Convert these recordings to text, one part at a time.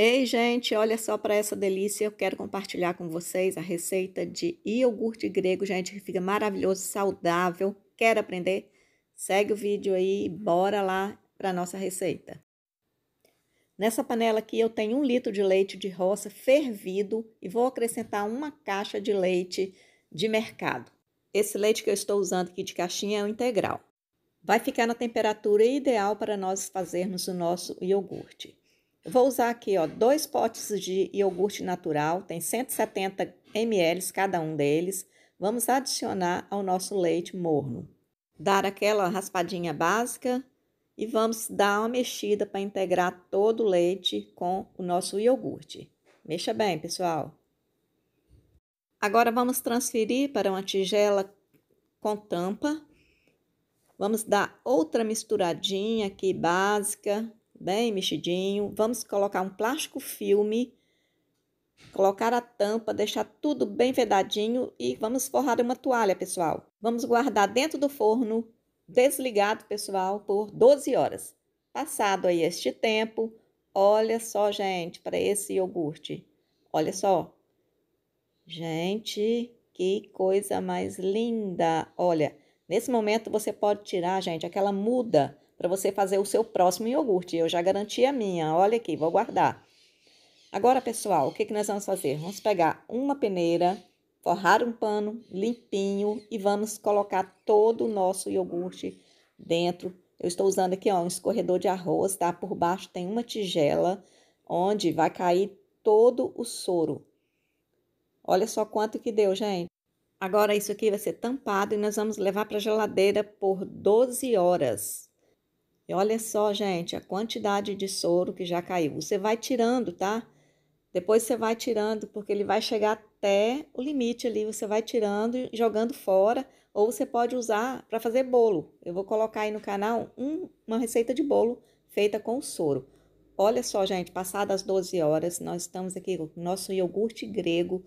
Ei, gente, olha só para essa delícia. Eu quero compartilhar com vocês a receita de iogurte grego, gente, que fica maravilhoso, saudável. Quer aprender? Segue o vídeo aí e bora lá para nossa receita. Nessa panela aqui eu tenho um litro de leite de roça fervido e vou acrescentar uma caixa de leite de mercado. Esse leite que eu estou usando aqui de caixinha é o integral. Vai ficar na temperatura ideal para nós fazermos o nosso iogurte. Vou usar aqui, ó, dois potes de iogurte natural, tem 170 ml cada um deles. Vamos adicionar ao nosso leite morno. Dar aquela raspadinha básica e vamos dar uma mexida para integrar todo o leite com o nosso iogurte. Mexa bem, pessoal. Agora vamos transferir para uma tigela com tampa. Vamos dar outra misturadinha aqui básica bem mexidinho. Vamos colocar um plástico filme, colocar a tampa, deixar tudo bem vedadinho e vamos forrar uma toalha, pessoal. Vamos guardar dentro do forno, desligado, pessoal, por 12 horas. Passado aí este tempo, olha só, gente, para esse iogurte. Olha só. Gente, que coisa mais linda! Olha, nesse momento você pode tirar, gente, aquela muda para você fazer o seu próximo iogurte. Eu já garanti a minha, olha aqui, vou guardar. Agora, pessoal, o que, que nós vamos fazer? Vamos pegar uma peneira, forrar um pano limpinho e vamos colocar todo o nosso iogurte dentro. Eu estou usando aqui, ó, um escorredor de arroz, tá? Por baixo tem uma tigela onde vai cair todo o soro. Olha só quanto que deu, gente. Agora isso aqui vai ser tampado e nós vamos levar para a geladeira por 12 horas. E olha só, gente, a quantidade de soro que já caiu. Você vai tirando, tá? Depois você vai tirando, porque ele vai chegar até o limite ali. Você vai tirando e jogando fora. Ou você pode usar para fazer bolo. Eu vou colocar aí no canal um, uma receita de bolo feita com soro. Olha só, gente, passadas as 12 horas, nós estamos aqui com o nosso iogurte grego.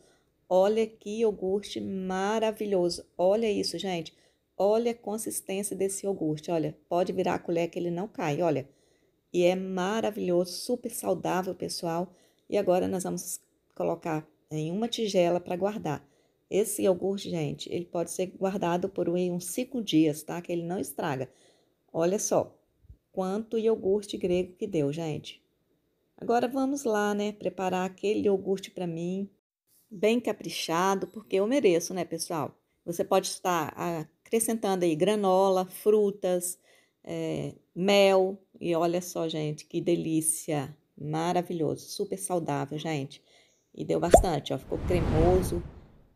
Olha que iogurte maravilhoso. Olha isso, gente. Olha a consistência desse iogurte. Olha, pode virar a colher que ele não cai. Olha, e é maravilhoso, super saudável, pessoal. E agora nós vamos colocar em uma tigela para guardar. Esse iogurte, gente, ele pode ser guardado por uns 5 dias, tá? Que ele não estraga. Olha só quanto iogurte grego que deu, gente. Agora vamos lá, né? Preparar aquele iogurte para mim, bem caprichado, porque eu mereço, né, pessoal? Você pode estar ah, acrescentando aí granola, frutas, é, mel. E olha só, gente, que delícia! Maravilhoso, super saudável, gente. E deu bastante, ó, ficou cremoso.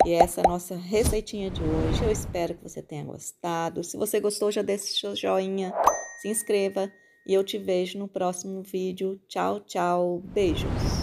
E essa é a nossa receitinha de hoje. Eu espero que você tenha gostado. Se você gostou, já deixa o seu joinha, se inscreva e eu te vejo no próximo vídeo. Tchau, tchau. Beijos.